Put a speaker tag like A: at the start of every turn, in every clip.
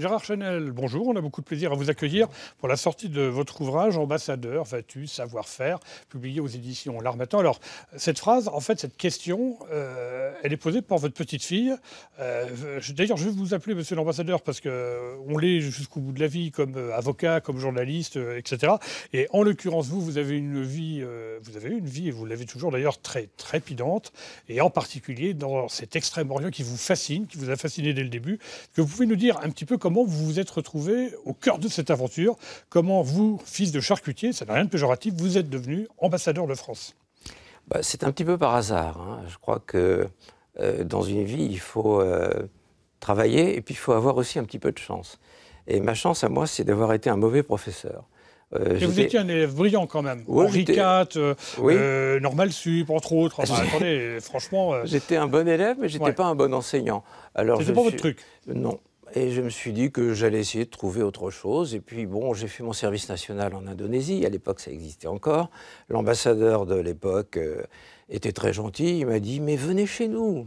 A: Gérard Chanel, bonjour. On a beaucoup de plaisir à vous accueillir pour la sortie de votre ouvrage Ambassadeur, vas-tu Savoir-faire, publié aux éditions L'Armatant. Alors, cette phrase, en fait, cette question, euh, elle est posée par votre petite fille. Euh, d'ailleurs, je vais vous appeler monsieur l'ambassadeur parce qu'on l'est jusqu'au bout de la vie comme euh, avocat, comme journaliste, etc. Et en l'occurrence, vous, vous avez une vie, vous avez une vie, et vous l'avez toujours d'ailleurs, très très trépidante, et en particulier dans cet Extrême-Orient qui vous fascine, qui vous a fasciné dès le début. Que vous pouvez nous dire un petit peu comment comment vous vous êtes retrouvé au cœur de cette aventure, comment vous, fils de charcutier, ça n'a rien de péjoratif, vous êtes devenu ambassadeur de France. Bah, c'est un petit peu par
B: hasard. Hein. Je crois que euh, dans une vie, il faut euh, travailler et puis il faut avoir aussi un petit peu de chance. Et ma chance à moi, c'est d'avoir été un mauvais professeur. Euh, vous étiez
A: un élève brillant quand même. Henri IV, euh, Normal Sup, entre autres. franchement. J'étais
B: un bon élève, mais j'étais n'étais pas un bon enseignant. Alors. C'était pas votre truc. Non. Et je me suis dit que j'allais essayer de trouver autre chose. Et puis, bon, j'ai fait mon service national en Indonésie. À l'époque, ça existait encore. L'ambassadeur de l'époque euh, était très gentil. Il m'a dit Mais venez chez nous.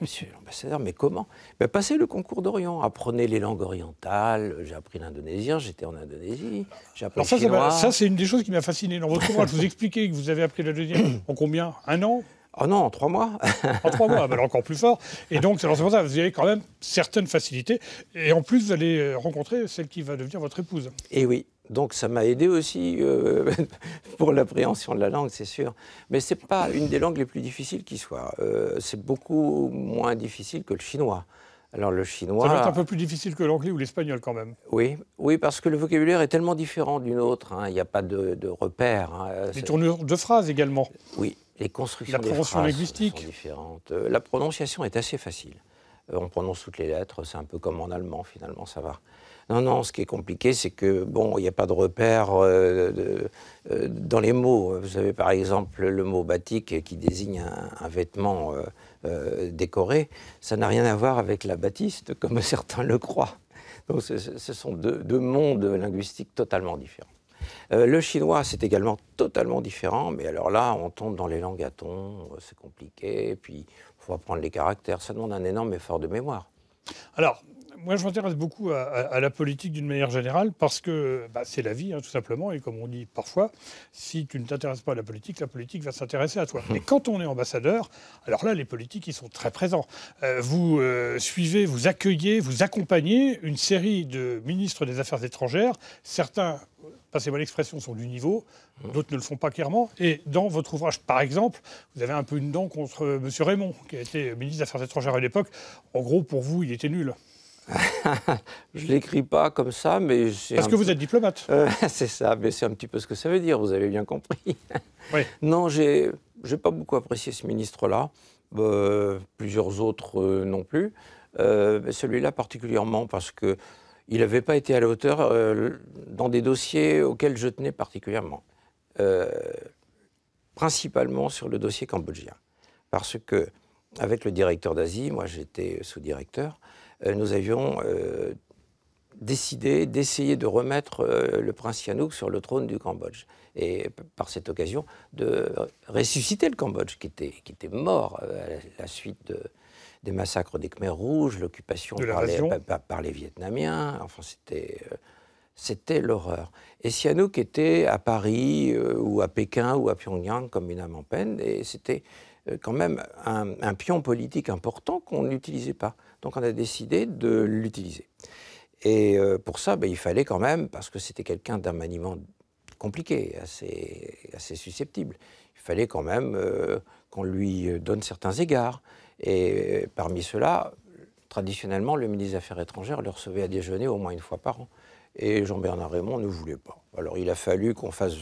B: monsieur l'ambassadeur, mais comment ben, Passez le concours d'Orient. Apprenez les langues orientales. J'ai appris l'indonésien. J'étais en Indonésie. J'ai appris Alors ça, c'est
A: une des choses qui m'a fasciné dans votre courage. vous expliquez que vous avez appris l'indonésien en combien Un an Oh non, en trois mois En trois mois, alors encore plus fort. Et donc, c'est pour ça, vous avez quand même certaines facilités. Et en plus, vous allez euh, rencontrer celle qui va devenir votre épouse.
B: Et oui, donc ça m'a aidé aussi euh, pour l'appréhension de la langue, c'est sûr. Mais ce n'est pas une des langues les plus difficiles qui soit. Euh, c'est beaucoup moins difficile que le chinois. Alors le chinois. Ça va être un peu
A: plus difficile que l'anglais ou l'espagnol quand même.
B: Oui, oui, parce que le vocabulaire est tellement différent d'une autre. Hein. Il n'y a pas de, repères. Des hein. tournures
A: de phrases également.
B: Oui, les constructions la Sont, différentes. Euh, la prononciation est assez facile. Euh, on prononce toutes les lettres, c'est un peu comme en allemand finalement, ça va. Non, non, ce qui est compliqué, c'est que, bon, il n'y a pas de repère euh, dans les mots. Vous savez, par exemple, le mot batik qui désigne un, vêtement décoré, ça n'a rien à voir avec la baptiste, comme certains le croient. Donc, ce, sont deux mondes linguistiques totalement différents. Euh, le chinois, c'est également totalement différent, mais alors là, on tombe dans les langues à ton, euh, c'est compliqué, puis il faut apprendre les caractères, ça demande un énorme effort de mémoire.
A: Alors, moi, je m'intéresse beaucoup à, la politique d'une manière générale parce que bah, c'est la vie, hein, tout simplement. Et comme on dit parfois, si tu ne t'intéresses pas à la politique, la politique va s'intéresser à toi. Mais hmm. quand on est ambassadeur, alors là, les politiques, ils sont très présents. Euh, vous euh, suivez, vous accueillez, vous accompagnez une série de ministres des Affaires étrangères. Certains passez-moi l'expression, sont du niveau, hmm. d'autres ne le font pas clairement. Et dans votre ouvrage, par exemple, vous avez un peu une dent contre M. Raymond, qui a été ministre des Affaires étrangères à l'époque. En gros, pour vous, il était nul.
B: je ne l'écris pas comme ça, mais... Parce que vous êtes diplomate. Euh, c'est ça, mais c'est un petit peu ce que ça veut dire, vous avez bien compris. Non, j'ai n'ai pas beaucoup apprécié ce ministre-là, bah, plusieurs autres euh, non plus, euh, celui-là particulièrement parce que il n'avait pas été à la hauteur dans des dossiers auxquels je tenais particulièrement, principalement sur le dossier cambodgien. Parce que, avec le directeur d'Asie, moi j'étais sous-directeur, euh, nous avions euh, décidé d'essayer de remettre euh, le prince Sihanouk sur le trône du Cambodge. Et par cette occasion, de ressusciter le Cambodge, qui était, qui était mort à la suite des massacres des Khmers rouges, l'occupation par, les Vietnamiens. Enfin, c'était. C'était l'horreur. Et Sihanouk était à Paris ou à Pékin ou à Pyongyang comme une âme en peine. Et c'était euh, quand même un, pion politique important qu'on n'utilisait pas. Donc on a décidé de l'utiliser. Et euh, pour ça, ben, il fallait quand même, parce que c'était quelqu'un d'un maniement compliqué, assez, assez susceptible, il fallait quand même euh, qu'on lui donne certains égards. Et parmi ceux-là, traditionnellement, le ministre des Affaires étrangères le recevait à déjeuner au moins une fois par an. Et Jean-Bernard Raymond ne voulait pas. Alors il a fallu qu'on fasse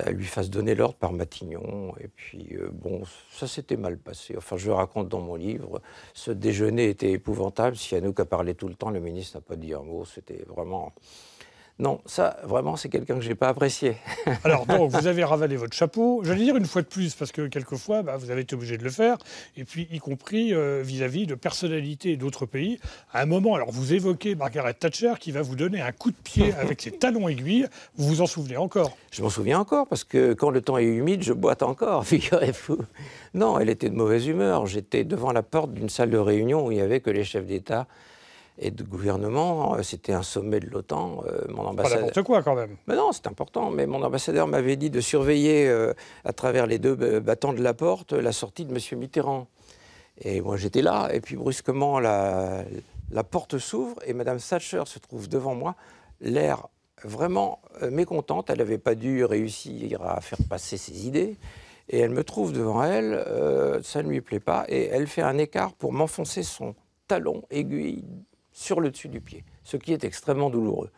B: euh, lui fasse donner l'ordre par Matignon. Et puis, euh, bon, ça s'était mal passé. Enfin, je raconte dans mon livre. Ce déjeuner était épouvantable. nous a parlé tout le temps, le ministre n'a pas dit un mot. C'était vraiment non, ça, vraiment, c'est quelqu'un
A: que je n'ai pas apprécié. Alors, vous avez ravalé votre chapeau. J'allais dire une fois de plus, parce que quelquefois, bah, vous avez été obligé de le faire, et puis y compris euh, vis-à-vis de personnalités d'autres pays. À un moment, alors, vous évoquez Margaret Thatcher qui va vous donner un coup de pied avec ses talons aiguilles. Vous vous en souvenez encore Je m'en souviens encore, parce que quand le temps est humide, je boite encore, figurez-vous.
B: Non, elle était de mauvaise humeur. J'étais devant la porte d'une salle de réunion où il n'y avait que les chefs d'État et de gouvernement. Euh, c'était un sommet de l'OTAN. Euh, mon ambassadeur... Pas n'importe
A: quoi quand même. Mais non,
B: c'est important. Mais mon ambassadeur m'avait dit de surveiller euh, à travers les deux battants de la porte la sortie de M. Mitterrand. Et moi j'étais là. Et puis brusquement la, la porte s'ouvre et Mme Thatcher se trouve devant moi, l'air vraiment mécontente. Elle n'avait pas dû réussir à faire passer ses idées. Et elle me trouve devant elle, ça ne lui plaît pas, et elle fait un écart pour m'enfoncer son talon aiguille sur le dessus du pied, ce qui est extrêmement douloureux.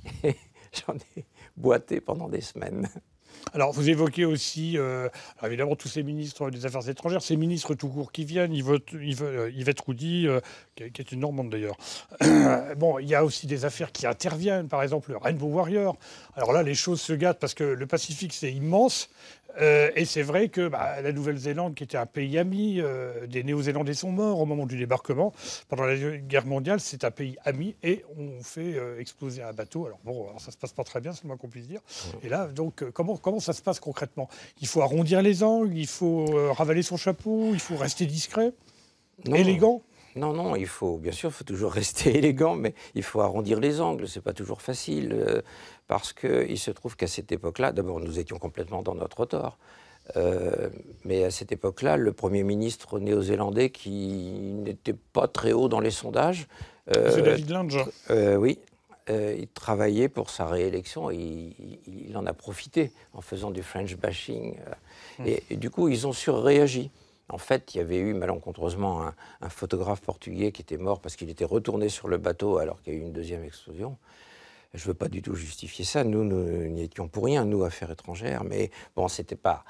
B: j'en ai boité pendant des semaines.
A: Alors, vous évoquez aussi, euh, évidemment, tous ces ministres des Affaires étrangères, ces ministres tout court qui viennent, Yvette, Yvette euh, Roudy, euh, qui est une Normande d'ailleurs. bon, il y a aussi des affaires qui interviennent, par exemple le Rainbow Warrior. Alors là, les choses se gâtent parce que le Pacifique, c'est immense. Euh, et c'est vrai que bah, la Nouvelle-Zélande, qui était un pays ami, euh, des Néo-Zélandais sont morts au moment du débarquement. Pendant la guerre mondiale, c'est un pays ami et on fait euh, exploser un bateau. Alors bon, alors ça se passe pas très bien, c'est le moins qu'on puisse dire. Et là, donc, comment, comment ça se passe concrètement Il faut arrondir les angles, il faut ravaler son chapeau, il faut rester discret, élégant non, non, il faut, bien sûr, il faut
B: toujours rester élégant, mais il faut arrondir les angles, c'est pas toujours facile, euh, parce qu'il se trouve qu'à cette époque-là, d'abord, nous étions complètement dans notre tort, euh, mais à cette époque-là, le Premier ministre néo-zélandais, qui n'était pas très haut dans les sondages... c'est euh, David Lange. oui, il travaillait pour sa réélection il, en a profité en faisant du French bashing. Hmm. et, du coup, ils ont surréagi. En fait, il y avait eu malencontreusement un, photographe portugais qui était mort parce qu'il était retourné sur le bateau alors qu'il y a eu une deuxième explosion. Je ne veux pas du tout justifier ça. Nous, nous n'y étions pour rien, nous, affaires étrangères. Mais bon, ce c'était pas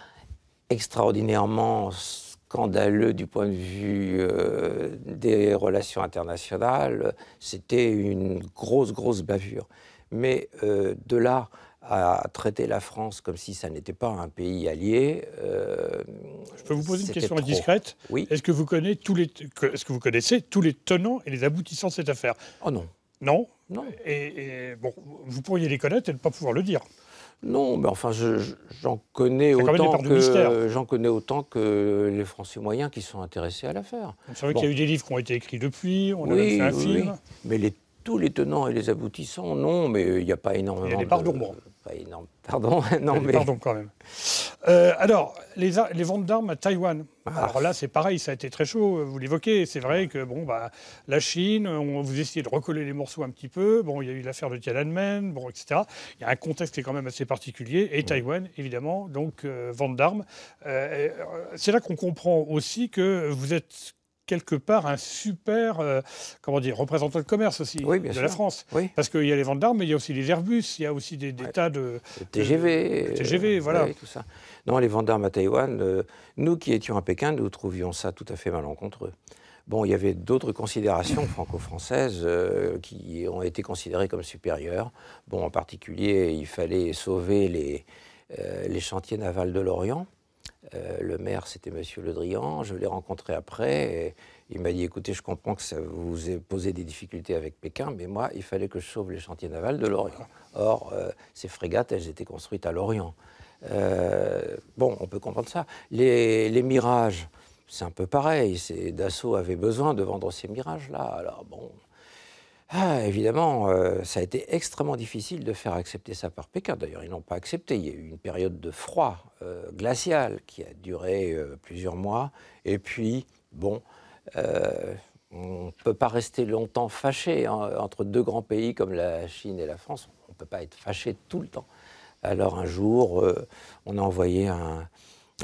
B: extraordinairement scandaleux du point de vue euh, des relations internationales. C'était une grosse, grosse bavure. Mais euh, de là à traiter la France comme si ça n'était pas un pays allié. Euh, je peux vous poser une question indiscrète
A: Oui. Est-ce que, vous connaissez tous les, ce que vous connaissez tous les tenants et les aboutissants de cette affaire Oh non. Non Non. Et, bon, vous pourriez les connaître et ne pas pouvoir le dire. Non,
B: mais enfin, j'en connais autant que j'en connais autant que les Français moyens qui sont intéressés à l'affaire. C'est vrai qu'il y a eu des
A: livres qui ont été écrits depuis, on oui, a fait un film. Oui.
B: Mais les tous les tenants et les aboutissants, non, mais euh, il n'y a pas énormément. Il y a des
A: Pardon, non, mais... Pardon quand même. Euh, alors, les, ventes d'armes à Taïwan. Ah. Alors là, c'est pareil, ça a été très chaud, euh, vous l'évoquez. C'est vrai que bon, bah, la Chine, on, vous essayez de recoller les morceaux un petit peu. Bon, il y a eu l'affaire de Tiananmen, bon, etc. Il y a un contexte qui est quand même assez particulier. Et mm. Taïwan, évidemment, donc vente d'armes. c'est là qu'on comprend aussi que vous êtes quelque part un super euh, comment dire représentant de commerce aussi de la France parce qu'il y a les ventes d'armes mais il y a aussi les Airbus il y a aussi des, tas de TGV TGV euh, voilà tout
B: ça non les ventes d'armes à Taïwan euh, nous qui étions à Pékin nous trouvions ça tout à fait malencontreux bon il y avait d'autres considérations franco-françaises qui ont été considérées comme supérieures bon en particulier il fallait sauver les les chantiers navals de l'Orient euh, le maire, c'était M. Le Drian. Je l'ai rencontré après. il m'a dit écoutez, je comprends que ça vous ait posé des difficultés avec Pékin, mais moi, il fallait que je sauve les chantiers navals de l'Orient. Or, euh, ces frégates, elles étaient construites à l'Orient. Euh, bon, on peut comprendre ça. Les, les mirages, c'est un peu pareil. Dassault avait besoin de vendre ces mirages-là. Alors, bon. Ah, évidemment, euh, ça a été extrêmement difficile de faire accepter ça par Pékin. D'ailleurs, ils n'ont pas accepté. Il y a eu une période de froid euh, glacial qui a duré euh, plusieurs mois. Et puis, bon, on ne peut pas rester longtemps fâché hein. entre deux grands pays comme la Chine et la France. On ne peut pas être fâché tout le temps. Alors un jour, on a envoyé un,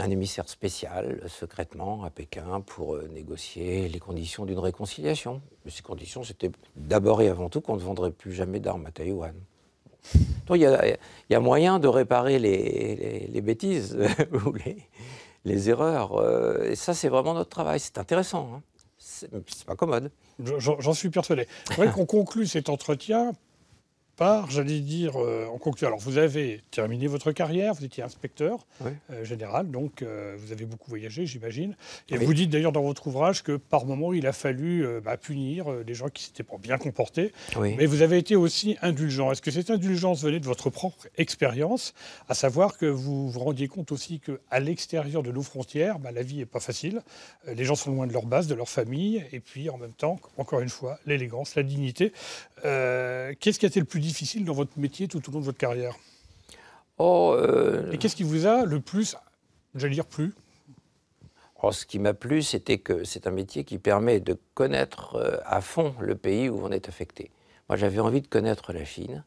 B: un émissaire spécial euh, secrètement à Pékin pour euh, négocier les conditions d'une réconciliation. Mais ces conditions, c'était d'abord et avant tout qu'on ne vendrait plus jamais d'armes à Taïwan. Donc il y, a moyen de réparer les, bêtises ou les, erreurs.
A: Euh, et ça, c'est vraiment notre travail. C'est intéressant. Hein. C'est pas commode. J'en suis persuadé. C'est vrai qu'on conclut cet entretien j'allais dire, euh, en conclusion, alors vous avez terminé votre carrière, vous étiez inspecteur euh, général, donc euh, vous avez beaucoup voyagé, j'imagine. Et vous dites d'ailleurs dans votre ouvrage que par moment, il a fallu bah, punir des gens qui s'étaient pas bien comportés. Mais vous avez été aussi indulgent. Est-ce que cette indulgence venait de votre propre expérience, à savoir que vous vous rendiez compte aussi qu'à l'extérieur de nos frontières, bah, la vie n'est pas facile. les gens sont loin de leur base, de leur famille, et puis en même temps, encore une fois, l'élégance, la dignité. Qu'est-ce qui a été le plus difficile dans votre métier tout au long de votre carrière oh, euh, Et qu'est-ce qui vous a le plus, j'allais dire plus
B: oh, Ce qui m'a plu, c'était que c'est un métier qui permet de connaître euh, à fond le pays où on est affecté. Moi, j'avais envie de connaître la Chine.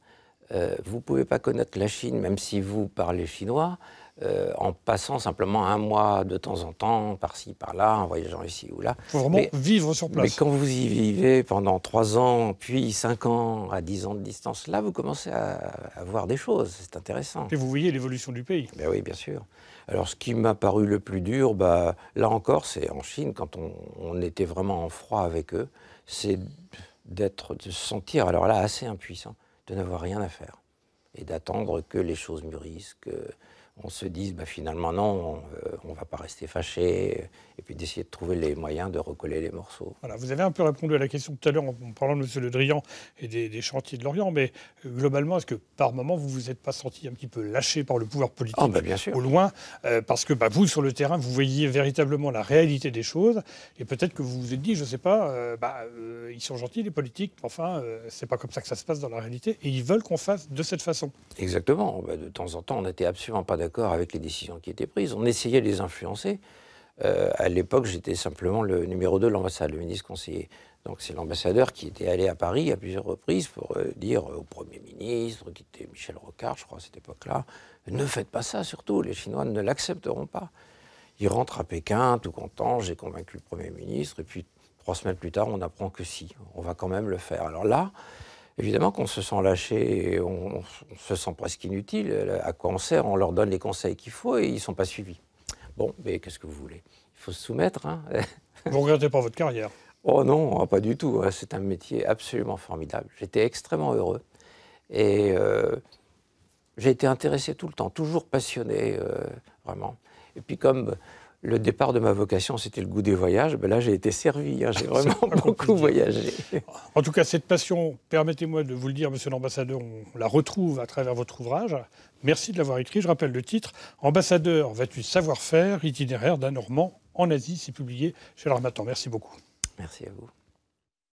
B: Euh, vous ne pouvez pas connaître la Chine, même si vous parlez chinois. Euh, en passant simplement un mois de temps en temps, par-ci, par-là, en voyageant ici ou là. Il faut vraiment vivre
A: sur place. Mais quand vous y
B: vivez pendant 3 ans, puis 5 ans, à 10 ans de distance, là, vous commencez à, voir des choses. C'est
A: intéressant. Et vous voyez l'évolution du pays.
B: Ben oui, bien sûr. Alors, ce qui m'a paru le plus dur, bah, là encore, c'est en Chine, quand on, était vraiment en froid avec eux, c'est d'être, de se sentir, alors là, assez impuissant, de n'avoir rien à faire et d'attendre que les choses mûrissent, que on se dise bah, finalement non, euh, on va pas rester fâché, euh, et puis d'essayer de trouver les moyens de recoller les morceaux.
A: Voilà, vous avez un peu répondu à la question tout à l'heure en, parlant de M. Le Drian et des, chantiers de l'Orient, mais euh, globalement, est-ce que par moment vous vous êtes pas senti un petit peu lâché par le pouvoir politique ah, bah, bien sûr. au loin Parce que bah, vous, sur le terrain, vous voyez véritablement la réalité des choses, et peut-être que vous vous êtes dit, je ne sais pas, bah, ils sont gentils les politiques, enfin, c'est pas comme ça que ça se passe dans la réalité, et ils veulent qu'on fasse de cette façon.
B: Exactement, de temps en temps, on n'était absolument pas d'accord avec les décisions qui étaient prises. On essayait de les influencer. Euh, à l'époque, j'étais simplement le numéro 2 de l'ambassade, le ministre conseiller. Donc c'est l'ambassadeur qui était allé à Paris à plusieurs reprises pour euh, dire au Premier ministre, qui était Michel Rocard, je crois, à cette époque-là, ne faites pas ça surtout, les Chinois ne l'accepteront pas. Il rentre à Pékin, tout content, j'ai convaincu le Premier ministre, et puis trois semaines plus tard, on apprend que si, on va quand même le faire. Alors là, évidemment qu'on se sent lâché, et on, se sent presque inutile. Euh, à quoi on sert On leur donne les conseils qu'il faut et ils ne sont pas suivis. Bon, mais qu'est-ce que vous voulez Il faut se soumettre. Hein.
A: vous ne regrettez pas votre carrière
B: Oh non, ah, pas du tout. Hein. C'est un métier absolument formidable. J'étais extrêmement heureux. Et euh, j'ai été intéressé tout le temps, toujours passionné, euh, vraiment. Et puis comme le départ de ma vocation, c'était le goût des voyages. Ben là, j'ai été servi. Hein. J'ai vraiment beaucoup voyagé.
A: En tout cas, cette passion, permettez-moi de vous le dire, monsieur l'ambassadeur, on la retrouve à travers votre ouvrage. Merci de l'avoir écrit. Je rappelle le titre Ambassadeur, vas-tu savoir-faire Itinéraire d'un Normand en Asie. C'est publié chez l'Armatan. Merci beaucoup.
B: Merci à vous.